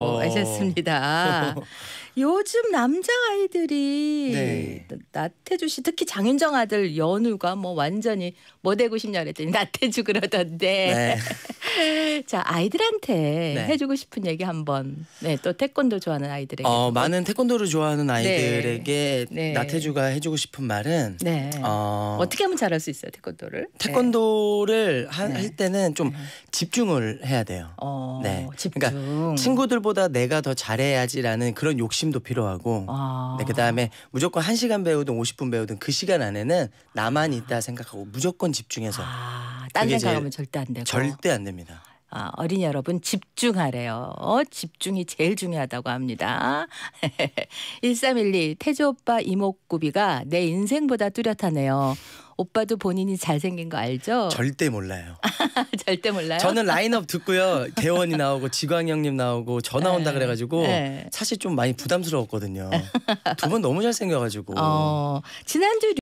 어. 하셨습니다. 어, 요즘 남자 아이들이 네. 나태주 씨 특히 장윤정 아들 연우가 뭐 완전히 뭐 되고 싶냐 그랬더니 나태주 그러던데 네. 자 아이들한테 네. 해주고 싶은 얘기 한번. 네 또 태권도 좋아하는 아이들에게. 어 많은 태권도를 좋아하는 아이들에게 네. 네. 나태주가 해주고 싶은 말은 네. 어, 떻게 하면 잘할 수 있어요 태권도를? 네. 태권도를 하, 네. 할 때는 좀 집중을 해야 돼요. 어, 네. 그러니까 집중. 그러니까 친구들보다 내가 더 잘해야지라는 그런 욕심도 필요하고. 아. 네, 그다음에 무조건 1 시간 배우든 50분 배우든 그 시간 안에는 나만 있다 생각하고 무조건 집중해서. 아. 아, 딴데가면 절대 안 되고. 절대 안 됩니다. 아, 어린 여러분 집중하래요. 어, 집중이 제일 중요하다고 합니다. 1312 태조 오빠 이목구비가 내 인생보다 뚜렷하네요. 오빠도 본인이 잘생긴 거 알죠? 절대 몰라요. 절대 몰라요. 저는 라인업 듣고요. 대원이 나오고 지광 형님 나오고 저 나온다 네, 그래 가지고 네. 사실 좀 많이 부담스러웠거든요. 두 분 너무 잘생겨 가지고. 어, 지난주